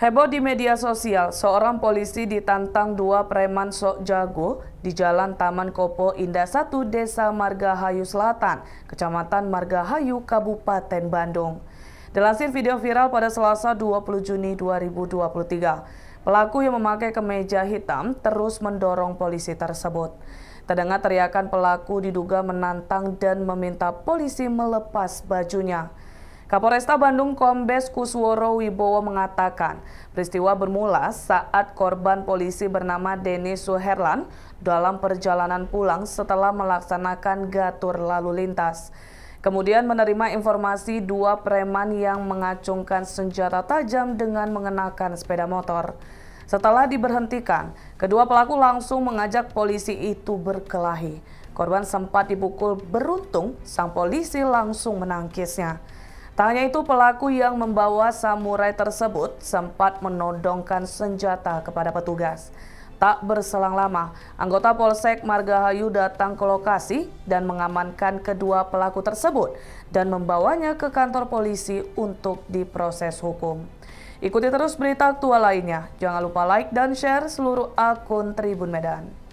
Heboh di media sosial, seorang polisi ditantang dua preman sok jago di Jalan Taman Kopo Indah 1 Desa Margahayu Selatan, Kecamatan Margahayu, Kabupaten Bandung. Dilansir video viral pada Selasa 20 Juni 2023, pelaku yang memakai kemeja hitam terus mendorong polisi tersebut. Terdengar teriakan pelaku diduga menantang dan meminta polisi melepas bajunya. Kapolresta Bandung Kombes Kusworo Wibowo mengatakan peristiwa bermula saat korban polisi bernama Denis Suherlan dalam perjalanan pulang setelah melaksanakan gatur lalu lintas. Kemudian menerima informasi dua preman yang mengacungkan senjata tajam dengan mengenakan sepeda motor. Setelah diberhentikan, kedua pelaku langsung mengajak polisi itu berkelahi. Korban sempat dipukul beruntung, sang polisi langsung menangkisnya. Tak hanya itu, pelaku yang membawa samurai tersebut sempat menodongkan senjata kepada petugas. Tak berselang lama, anggota Polsek Margahayu datang ke lokasi dan mengamankan kedua pelaku tersebut dan membawanya ke kantor polisi untuk diproses hukum. Ikuti terus berita aktual lainnya. Jangan lupa like dan share seluruh akun Tribun Medan.